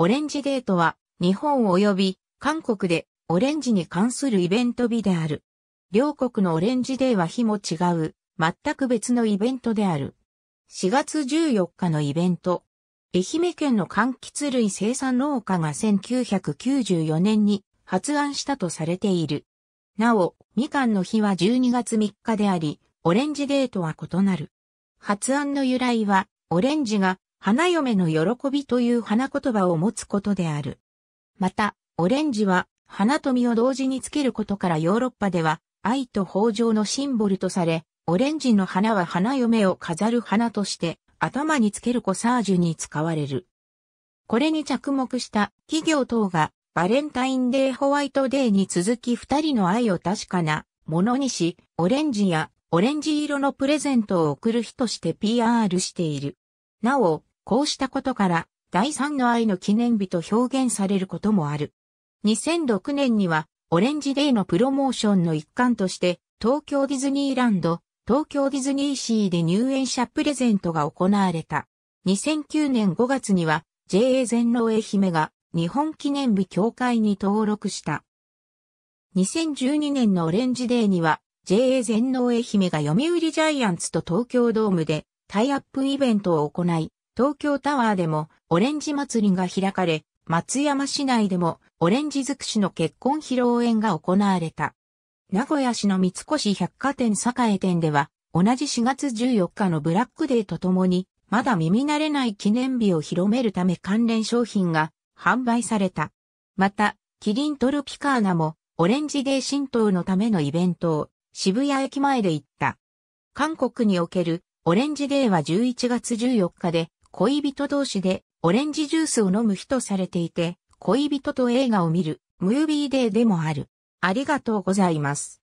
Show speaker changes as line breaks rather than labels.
オレンジデートは、日本及び韓国でオレンジに関するイベント日である。両国のオレンジデーは日も違う、全く別のイベントである。4月14日のイベント。愛媛県の柑橘類生産農家が1994年に発案したとされている。なお、みかんの日は12月3日であり、オレンジデーとは異なる。発案の由来は、オレンジが花嫁の喜びという花言葉を持つことである。また、オレンジは、花と実を同時につけることからヨーロッパでは、愛と豊穣のシンボルとされ、オレンジの花は花嫁を飾る花として、頭につけるコサージュに使われる。これに着目した企業等が、バレンタインデーホワイトデーに続き二人の愛を確かなものにし、オレンジやオレンジ色のプレゼントを贈る日として PR している。なお、こうしたことから、第三の愛の記念日と表現されることもある。2006年には、オレンジデーのプロモーションの一環として、東京ディズニーランド、東京ディズニーシーで入園者プレゼントが行われた。2009年5月には、JA 全農愛媛が日本記念日協会に登録した。2012年のオレンジデーには、JA 全農愛媛が読売ジャイアンツと東京ドームでタイアップイベントを行い、東京タワーでもオレンジ祭りが開かれ、松山市内でもオレンジ尽くしの結婚披露宴が行われた。名古屋市の三越百貨店栄店では、同じ4月14日のブラックデーとともに、まだ耳慣れない記念日を広めるため関連商品が販売された。また、キリントルピカーナもオレンジデー浸透のためのイベントを渋谷駅前で行った。韓国におけるオレンジデーは11月14日で恋人同士でオレンジジュースを飲む日とされていて、恋人と映画を見る、ムービーデーでもある。ありがとうございます。